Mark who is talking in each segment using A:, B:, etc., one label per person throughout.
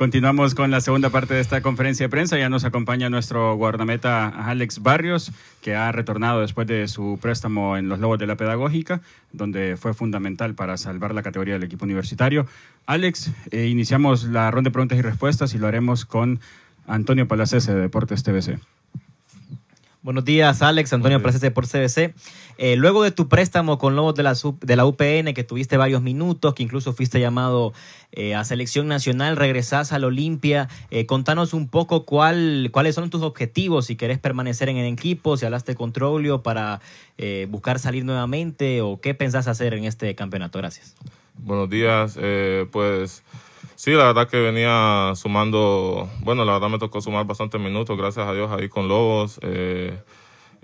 A: Continuamos con la segunda parte de esta conferencia de prensa. Ya nos acompaña nuestro guardameta Alex Barrios, que ha retornado después de su préstamo en los Lobos de la Pedagógica, donde fue fundamental para salvar la categoría del equipo universitario. Alex, eh, iniciamos la ronda de preguntas y respuestas y lo haremos con Antonio Palacese de Deportes TBC. Buenos días, Alex. Antonio Placete por CBC. Eh, luego de tu préstamo con Lobos de la, UPN, que tuviste varios minutos, que incluso fuiste llamado eh, a selección nacional, regresás al Olimpia. Eh, contanos un poco cuál, cuáles son tus objetivos, si querés permanecer en el equipo, si hablaste con Troglio para buscar salir nuevamente o qué pensás hacer en este campeonato. Gracias. Buenos días. pues Sí, la verdad que venía sumando, bueno, la verdad me tocó sumar bastantes minutos, gracias a Dios, ahí con Lobos. Eh,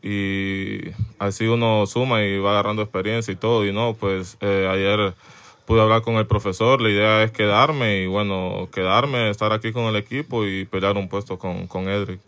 A: y así uno suma y va agarrando experiencia y todo. Y no, pues eh, ayer pude hablar con el profesor, la idea es quedarme y bueno, quedarme, estar aquí con el equipo y pelear un puesto con, con Edric.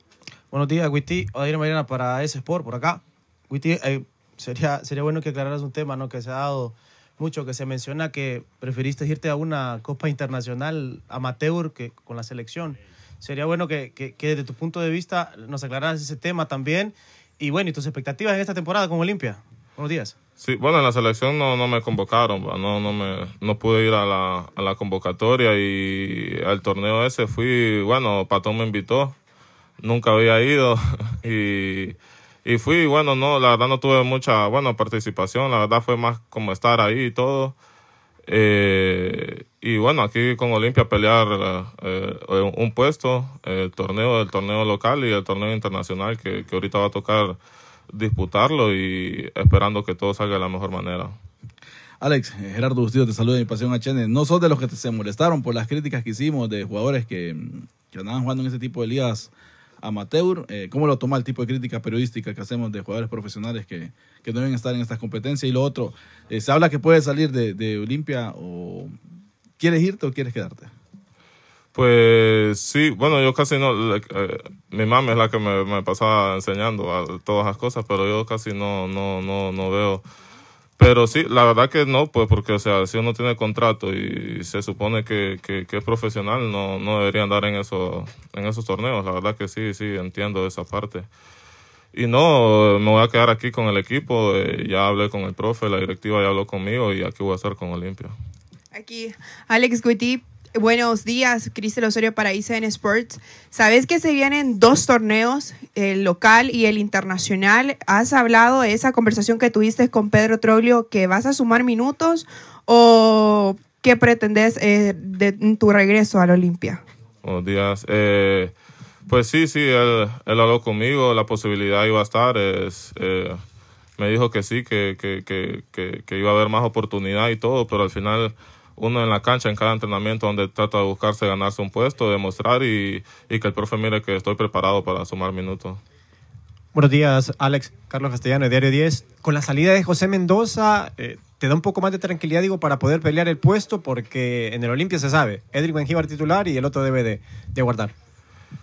A: Buenos días, Guiti. Mariana para ese Sport, por acá. Guiti, eh, sería, sería bueno que aclararas un tema ¿no? que se ha dado mucho que se menciona que preferiste irte a una Copa Internacional amateur que con la selección. Sería bueno que, desde tu punto de vista nos aclararas ese tema también. Y bueno, y tus expectativas en esta temporada con Olimpia. Buenos días. Sí, bueno, en la selección no, no me convocaron, no me no pude ir a la, a la convocatoria y al torneo ese fui, bueno, Patón me invitó, nunca había ido y y fui, bueno, no, la verdad no tuve mucha, bueno, participación, la verdad fue más como estar ahí y todo. Eh, y bueno, aquí con Olimpia pelear eh, eh, un puesto, el torneo, el torneo local y el torneo internacional que, ahorita va a tocar disputarlo y esperando que todo salga de la mejor manera. Alex, Gerardo Bustillo te saluda de mi Pasión HN. No sos de los que te se molestaron por las críticas que hicimos de jugadores que, mm, que andaban jugando en ese tipo de ligas amateur. Eh, ¿Cómo lo toma el tipo de crítica periodística que hacemos de jugadores profesionales que, que deben estar en estas competencias? Y lo otro, eh, se habla que puedes salir de, Olimpia o ¿quieres irte o quieres quedarte? Pues sí, bueno, yo casi no, eh, mi mamá es la que me, me pasaba enseñando todas las cosas, pero yo casi no, no, no, no veo pero sí, la verdad que no, pues porque, o sea, si uno tiene contrato y se supone que, es profesional, no, no debería andar en, eso, en esos torneos. La verdad que sí, sí, entiendo esa parte. Y no, me voy a quedar aquí con el equipo. Eh, ya hablé con el profe, la directiva ya habló conmigo y aquí voy a estar con Olimpia. Aquí, Alex Guti Buenos días, Cristel Osorio para en Sports. Sabes que se vienen dos torneos, el local y el internacional. ¿Has hablado de esa conversación que tuviste con Pedro Troglio que vas a sumar minutos o qué pretendes eh, de tu regreso la Olimpia? Buenos días. Eh, pues sí, sí, él, habló conmigo, la posibilidad iba a estar. Es, eh, me dijo que sí, que, que iba a haber más oportunidad y todo, pero al final uno en la cancha, en cada entrenamiento donde trata de buscarse ganarse un puesto, demostrar y, que el profe mire que estoy preparado para sumar minutos. Buenos días, Alex. Carlos Castellano, Diario 10. Con la salida de José Mendoza, eh, ¿te da un poco más de tranquilidad, digo, para poder pelear el puesto? Porque en el Olimpia se sabe, Edric Benjibar titular y el otro debe de, guardar.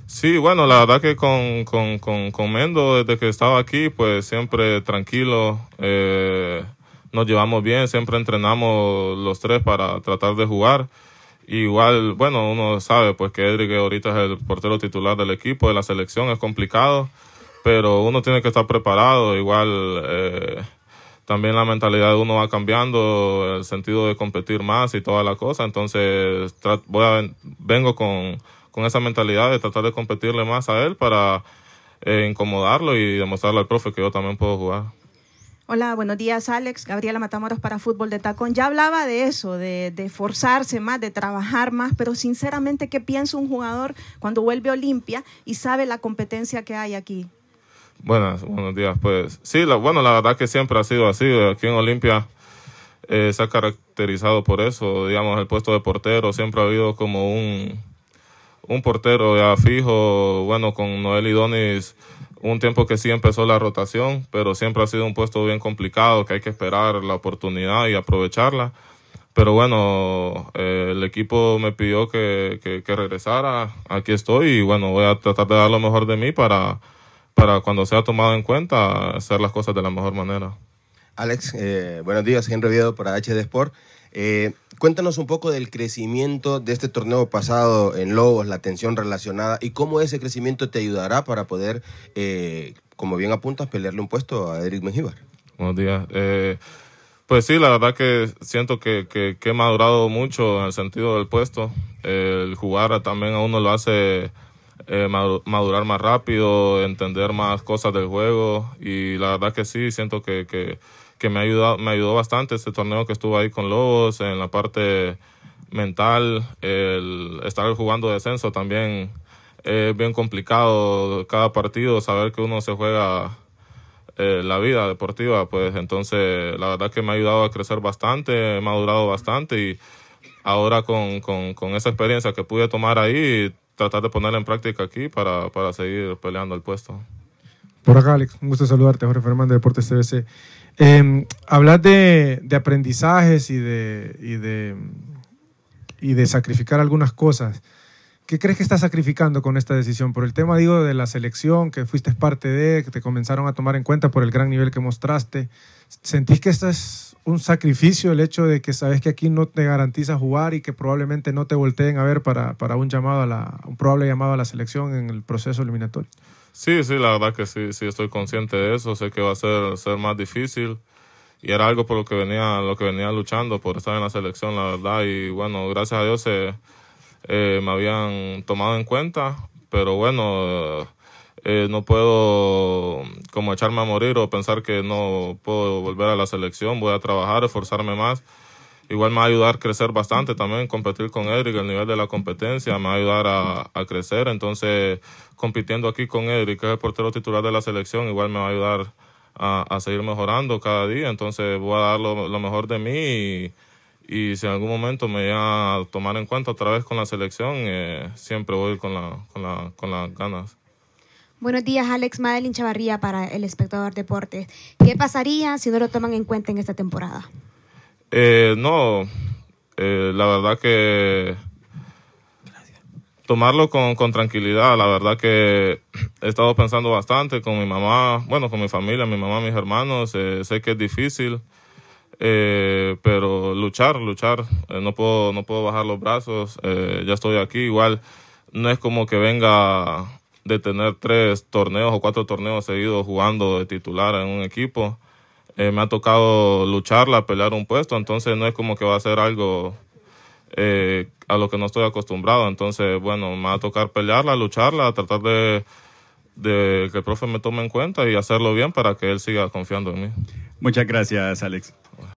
A: Sí, bueno, la verdad que con, Mendo, desde que estaba aquí, pues siempre tranquilo. Eh, nos llevamos bien, siempre entrenamos los tres para tratar de jugar. Igual, bueno, uno sabe pues que Edric ahorita es el portero titular del equipo, de la selección, es complicado, pero uno tiene que estar preparado, igual eh, también la mentalidad de uno va cambiando, el sentido de competir más y toda la cosa, entonces voy vengo con, con esa mentalidad de tratar de competirle más a él para eh, incomodarlo y demostrarle al profe que yo también puedo jugar. Hola, buenos días, Alex. Gabriela Matamoros para Fútbol de Tacón. Ya hablaba de eso, de, forzarse más, de trabajar más, pero sinceramente, ¿qué piensa un jugador cuando vuelve a Olimpia y sabe la competencia que hay aquí? Buenas, buenos días. Pues sí, la, bueno, la verdad que siempre ha sido así. Aquí en Olimpia eh, se ha caracterizado por eso. Digamos, el puesto de portero siempre ha habido como un, un portero ya fijo, bueno, con Noel Idonis un tiempo que sí empezó la rotación, pero siempre ha sido un puesto bien complicado, que hay que esperar la oportunidad y aprovecharla. Pero bueno, eh, el equipo me pidió que, que, regresara, aquí estoy y bueno, voy a tratar de dar lo mejor de mí para, para cuando sea tomado en cuenta hacer las cosas de la mejor manera. Alex, eh, buenos días, Henry Viedo para HD Sport. Eh, cuéntanos un poco del crecimiento de este torneo pasado en Lobos, la tensión relacionada y cómo ese crecimiento te ayudará para poder, eh, como bien apuntas, pelearle un puesto a Eric Mengíbar. Buenos días. Eh, pues sí, la verdad que siento que, que, que, he madurado mucho en el sentido del puesto. el jugar también a uno lo hace madurar más rápido, entender más cosas del juego y la verdad que sí, siento que, que que me, ha me ayudó bastante ese torneo que estuvo ahí con Lobos, en la parte mental, el estar jugando descenso también es eh, bien complicado cada partido, saber que uno se juega eh, la vida deportiva, pues entonces la verdad que me ha ayudado a crecer bastante, he madurado bastante y ahora con, esa experiencia que pude tomar ahí, tratar de ponerla en práctica aquí para, seguir peleando el puesto. Por acá, Alex, un gusto saludarte, Jorge Fernández, Deportes CBC eh, de, aprendizajes y de, y, de, y de sacrificar algunas cosas. ¿Qué crees que estás sacrificando con esta decisión? Por el tema, digo, de la selección, que fuiste parte de, que te comenzaron a tomar en cuenta por el gran nivel que mostraste. ¿Sentís que esto es un sacrificio el hecho de que sabes que aquí no te garantiza jugar y que probablemente no te volteen a ver para, para un, llamado a la, un probable llamado a la selección en el proceso eliminatorio? Sí, sí, la verdad que sí, sí estoy consciente de eso, sé que va a ser, ser más difícil y era algo por lo que venía, lo que venía luchando, por estar en la selección, la verdad, y bueno, gracias a Dios eh, eh me habían tomado en cuenta, pero bueno, eh, eh, no puedo como echarme a morir o pensar que no puedo volver a la selección, voy a trabajar, esforzarme más Igual me va a ayudar a crecer bastante también, competir con Eric, el nivel de la competencia me va a ayudar a, crecer. Entonces, compitiendo aquí con Eric que es el portero titular de la selección, igual me va a ayudar a, seguir mejorando cada día. Entonces, voy a dar lo, mejor de mí y, si en algún momento me voy a tomar en cuenta otra vez con la selección, eh, siempre voy con, la, con, la, con las ganas. Buenos días, Alex Madeline Chavarría para El Espectador Deportes. ¿Qué pasaría si no lo toman en cuenta en esta temporada? Eh, no, eh, la verdad que tomarlo con, tranquilidad. La verdad que he estado pensando bastante con mi mamá, bueno, con mi familia, mi mamá, mis hermanos. Eh, sé que es difícil, pero luchar, luchar. no, puedo, no puedo bajar los brazos. ya estoy aquí. Igual no es como que venga de tener tres torneos o cuatro torneos seguidos jugando de titular en un equipo. Eh, me ha tocado lucharla, pelear un puesto, entonces no es como que va a ser algo eh, a lo que no estoy acostumbrado. Entonces, bueno, me va a tocar pelearla, lucharla, tratar de, de que el profe me tome en cuenta y hacerlo bien para que él siga confiando en mí. Muchas gracias, Alex.